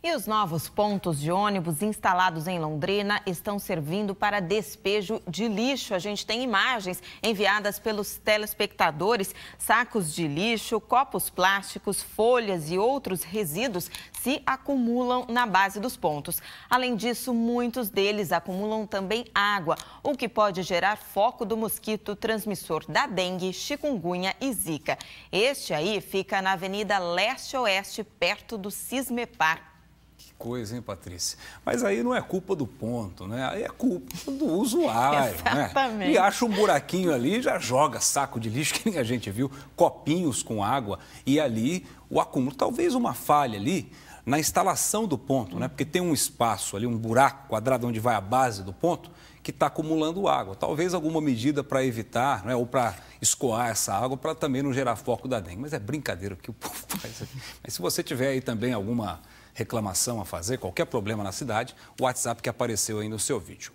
E os novos pontos de ônibus instalados em Londrina estão servindo para despejo de lixo. A gente tem imagens enviadas pelos telespectadores. Sacos de lixo, copos plásticos, folhas e outros resíduos se acumulam na base dos pontos. Além disso, muitos deles acumulam também água, o que pode gerar foco do mosquito transmissor da dengue, chikungunya e zika. Este aí fica na Avenida Leste-Oeste, perto do Cismepar. Que coisa, hein, Patrícia? Mas aí não é culpa do ponto, né? Aí é culpa do usuário, né? Exatamente. né? E acha um buraquinho ali, já joga saco de lixo, que nem a gente viu, copinhos com água, e ali o acúmulo, talvez uma falha ali, na instalação do ponto, né? Porque tem um espaço ali, um buraco quadrado onde vai a base do ponto, que está acumulando água. Talvez alguma medida para evitar, né? ou para escoar essa água, para também não gerar foco da dengue. Mas é brincadeira o que o povo faz. aqui. Mas se você tiver aí também alguma reclamação a fazer, qualquer problema na cidade, o WhatsApp que apareceu aí no seu vídeo.